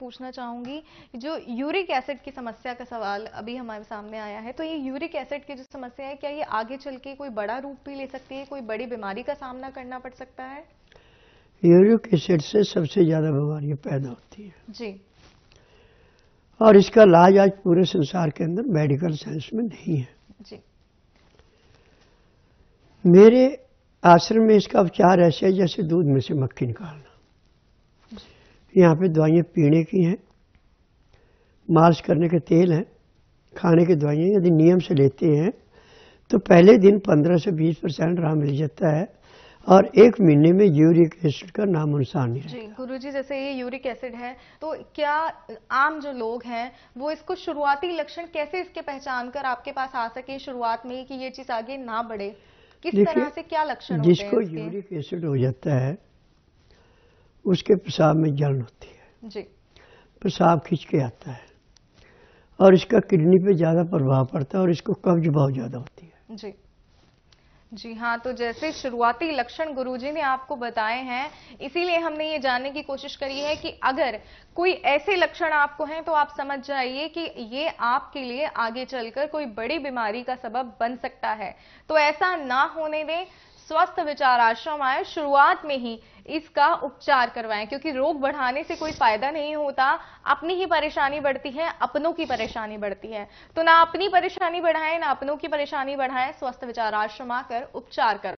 पूछना चाहूंगी जो यूरिक एसिड की समस्या का सवाल अभी हमारे सामने आया है तो ये यूरिक एसिड की जो समस्या है क्या ये आगे चल के कोई बड़ा रूप भी ले सकती है कोई बड़ी बीमारी का सामना करना पड़ सकता है यूरिक एसिड से सबसे ज़्यादा बीमारियां पैदा होती है जी और इसका इलाज आज पूरे संसार के अंदर मेडिकल साइंस में नहीं है जी मेरे आश्रम में इसका उपचार ऐसे है जैसे दूध में से मक्खी निकालना यहाँ पे दवाइयाँ पीने की हैं मालिश करने के तेल हैं खाने की दवाइयाँ यदि नियम से लेते हैं तो पहले दिन 15 से 20 परसेंट राह मिल जाता है और एक महीने में यूरिक एसिड का नाम अनुसार नहीं जी गुरु जी जैसे ये यूरिक एसिड है तो क्या आम जो लोग हैं वो इसको शुरुआती लक्षण कैसे इसके पहचान कर आपके पास आ सके शुरुआत में कि ये चीज आगे ना बढ़े किस तरह से क्या लक्षण जिसको यूरिक एसिड हो जाता है उसके पेशाब में जलन होती है जी पेशाब खींच के आता है और इसका किडनी पे ज़्यादा प्रभाव पड़ता है और इसको कब्ज बहुत ज़्यादा होती है जी जी हाँ तो जैसे शुरुआती लक्षण गुरुजी ने आपको बताए हैं इसीलिए हमने ये जानने की कोशिश करी है कि अगर कोई ऐसे लक्षण आपको हैं तो आप समझ जाइए कि ये आपके लिए आगे चलकर कोई बड़ी बीमारी का सबब बन सकता है तो ऐसा ना होने दें स्वस्थ विचार आश्रम आए शुरुआत में ही इसका उपचार करवाएं क्योंकि रोग बढ़ाने से कोई फायदा नहीं होता अपनी ही परेशानी बढ़ती है अपनों की परेशानी बढ़ती है तो ना अपनी परेशानी बढ़ाएं ना अपनों की परेशानी बढ़ाएं स्वस्थ विचार आश्रम आकर उपचार कर